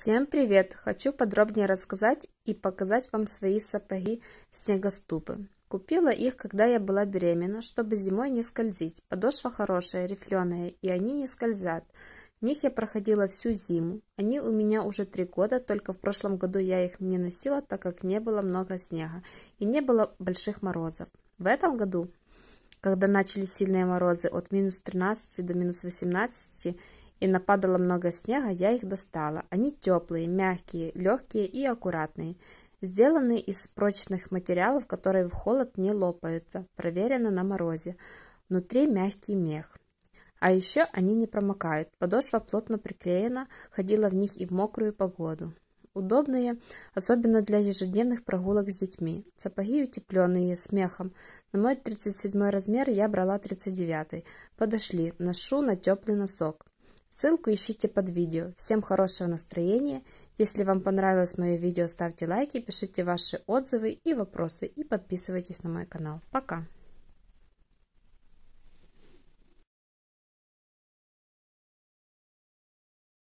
Всем привет! Хочу подробнее рассказать и показать вам свои сапоги снегоступы. Купила их, когда я была беременна, чтобы зимой не скользить. Подошва хорошая, рифленая, и они не скользят. В них я проходила всю зиму. Они у меня уже три года, только в прошлом году я их не носила, так как не было много снега и не было больших морозов. В этом году, когда начались сильные морозы от минус 13 до минус 18, и нападало много снега, я их достала. Они теплые, мягкие, легкие и аккуратные. Сделаны из прочных материалов, которые в холод не лопаются. проверены на морозе. Внутри мягкий мех. А еще они не промокают. Подошва плотно приклеена, ходила в них и в мокрую погоду. Удобные, особенно для ежедневных прогулок с детьми. Сапоги утепленные, с мехом. На мой 37 размер я брала 39. -й. Подошли, ношу на теплый носок. Ссылку ищите под видео. Всем хорошего настроения. Если вам понравилось мое видео, ставьте лайки, пишите ваши отзывы и вопросы и подписывайтесь на мой канал. Пока!